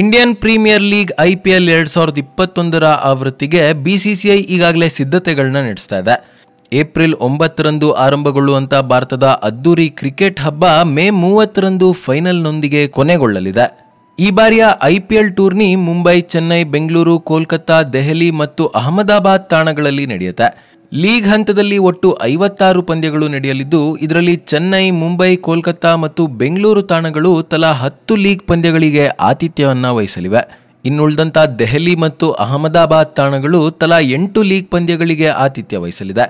Indian Premier League I P L ಎರಡ್ ಸಾವಿರದ ಇಪ್ಪತ್ತೊಂದರ ಆವೃತ್ತಿಗೆ ಬಿಸಿಸಿಐ ಈಗಾಗಲೇ ಸಿದ್ಧತೆಗಳನ್ನ ನಡೆಸ್ತಾ ಇದೆ ಏಪ್ರಿಲ್ ಒಂಬತ್ತರಂದು ಆರಂಭಗೊಳ್ಳುವಂಥ ಭಾರತದ ಅದ್ದೂರಿ ಕ್ರಿಕೆಟ್ ಹಬ್ಬ ಮೇ ಮೂವತ್ತರಂದು ಫೈನಲ್ನೊಂದಿಗೆ ಕೊನೆಗೊಳ್ಳಲಿದೆ ಈ ಬಾರಿಯ ಐ ಪಿ ಎಲ್ ಟೂರ್ನಿ ಮುಂಬೈ ಚೆನ್ನೈ ಬೆಂಗಳೂರು ಕೋಲ್ಕತ್ತಾ ದೆಹಲಿ ಮತ್ತು ಅಹಮದಾಬಾದ್ ತಾಣಗಳಲ್ಲಿ ನಡೆಯುತ್ತೆ ಲೀಗ್ ಹಂತದಲ್ಲಿ ಒಟ್ಟು ಐವತ್ತಾರು ಪಂದ್ಯಗಳು ನಡೆಯಲಿದ್ದು ಇದರಲ್ಲಿ ಚೆನ್ನೈ ಮುಂಬೈ ಕೋಲ್ಕತ್ತಾ ಮತ್ತು ಬೆಂಗಳೂರು ತಾಣಗಳು ತಲಾ ಹತ್ತು ಲೀಗ್ ಪಂದ್ಯಗಳಿಗೆ ಆತಿಥ್ಯವನ್ನು ವಹಿಸಲಿವೆ ಇನ್ನುಳಿದಂಥ ದೆಹಲಿ ಮತ್ತು ಅಹಮದಾಬಾದ್ ತಾಣಗಳು ತಲಾ ಎಂಟು ಲೀಗ್ ಪಂದ್ಯಗಳಿಗೆ ಆತಿಥ್ಯ ವಹಿಸಲಿದೆ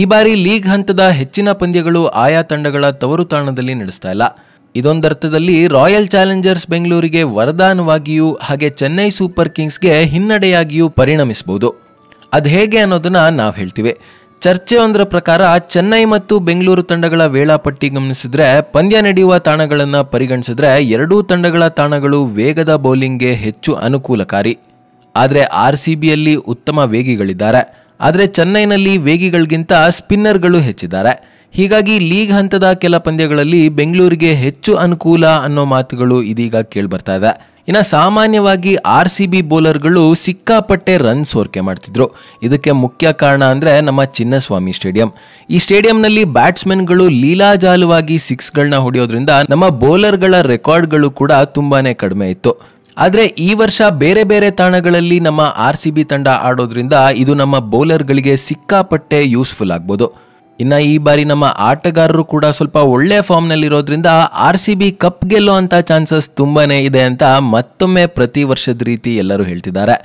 ಈ ಬಾರಿ ಲೀಗ್ ಹಂತದ ಹೆಚ್ಚಿನ ಪಂದ್ಯಗಳು ಆಯಾ ತಂಡಗಳ ತವರು ತಾಣದಲ್ಲಿ ನಡೆಸ್ತಾ ಇಲ್ಲ ಇದೊಂದರ್ಥದಲ್ಲಿ ರಾಯಲ್ ಚಾಲೆಂಜರ್ಸ್ ಬೆಂಗಳೂರಿಗೆ ವರದಾನವಾಗಿಯೂ ಹಾಗೆ ಚೆನ್ನೈ ಸೂಪರ್ ಕಿಂಗ್ಸ್ಗೆ ಹಿನ್ನಡೆಯಾಗಿಯೂ ಪರಿಣಮಿಸಬಹುದು ಅದು ಹೇಗೆ ಅನ್ನೋದನ್ನ ನಾವು ಹೇಳ್ತೀವಿ ಚರ್ಚೆಯೊಂದರ ಪ್ರಕಾರ ಚೆನ್ನೈ ಮತ್ತು ಬೆಂಗಳೂರು ತಂಡಗಳ ವೇಳಾಪಟ್ಟಿ ಗಮನಿಸಿದ್ರೆ ಪಂದ್ಯ ನಡೆಯುವ ತಾಣಗಳನ್ನು ಪರಿಗಣಿಸಿದ್ರೆ ಎರಡೂ ತಂಡಗಳ ತಾಣಗಳು ವೇಗದ ಬೌಲಿಂಗ್ಗೆ ಹೆಚ್ಚು ಅನುಕೂಲಕಾರಿ ಆದರೆ ಆರ್ ಸಿ ಬಿಯಲ್ಲಿ ಉತ್ತಮ ವೇಗಿಗಳಿದ್ದಾರೆ ಆದರೆ ಚೆನ್ನೈನಲ್ಲಿ ವೇಗಿಗಳಿಗಿಂತ ಸ್ಪಿನ್ನರ್ಗಳು ಹೆಚ್ಚಿದ್ದಾರೆ ಹೀಗಾಗಿ ಲೀಗ್ ಹಂತದ ಕೆಲ ಪಂದ್ಯಗಳಲ್ಲಿ ಬೆಂಗಳೂರಿಗೆ ಹೆಚ್ಚು ಅನುಕೂಲ ಅನ್ನೋ ಮಾತುಗಳು ಇದೀಗ ಕೇಳಿಬರ್ತಾ ಇದೆ ಇನ್ನು ಸಾಮಾನ್ಯವಾಗಿ ಆರ್ ಸಿ ಬಿ ಬೌಲರ್ಗಳು ಸಿಕ್ಕಾಪಟ್ಟೆ ರನ್ ಸೋರಿಕೆ ಮಾಡ್ತಿದ್ರು ಇದಕ್ಕೆ ಮುಖ್ಯ ಕಾರಣ ಅಂದರೆ ನಮ್ಮ ಚಿನ್ನಸ್ವಾಮಿ ಸ್ಟೇಡಿಯಂ ಈ ಸ್ಟೇಡಿಯಂನಲ್ಲಿ ಬ್ಯಾಟ್ಸ್ಮನ್ಗಳು ಲೀಲಾಜಾಲವಾಗಿ ಸಿಕ್ಸ್ಗಳನ್ನ ಹೊಡೆಯೋದ್ರಿಂದ ನಮ್ಮ ಬೌಲರ್ಗಳ ರೆಕಾರ್ಡ್ಗಳು ಕೂಡ ತುಂಬಾ ಕಡಿಮೆ ಇತ್ತು ಆದರೆ ಈ ವರ್ಷ ಬೇರೆ ಬೇರೆ ತಾಣಗಳಲ್ಲಿ ನಮ್ಮ ಆರ್ ಸಿ ಬಿ ತಂಡ ಆಡೋದ್ರಿಂದ ಇದು ನಮ್ಮ ಬೌಲರ್ಗಳಿಗೆ ಸಿಕ್ಕಾಪಟ್ಟೆ ಯೂಸ್ಫುಲ್ ಆಗ್ಬೋದು ಇನ್ನು ಈ ಬಾರಿ ನಮ್ಮ ಆಟಗಾರರು ಕೂಡ ಸ್ವಲ್ಪ ಒಳ್ಳೆ ಫಾರ್ಮ್ನಲ್ಲಿರೋದ್ರಿಂದ ಆರ್ ಸಿ ಬಿ ಕಪ್ ಗೆಲ್ಲೋ ಚಾನ್ಸಸ್ ತುಂಬಾ ಇದೆ ಅಂತ ಮತ್ತೊಮ್ಮೆ ಪ್ರತಿ ವರ್ಷದ ರೀತಿ ಎಲ್ಲರೂ ಹೇಳ್ತಿದ್ದಾರೆ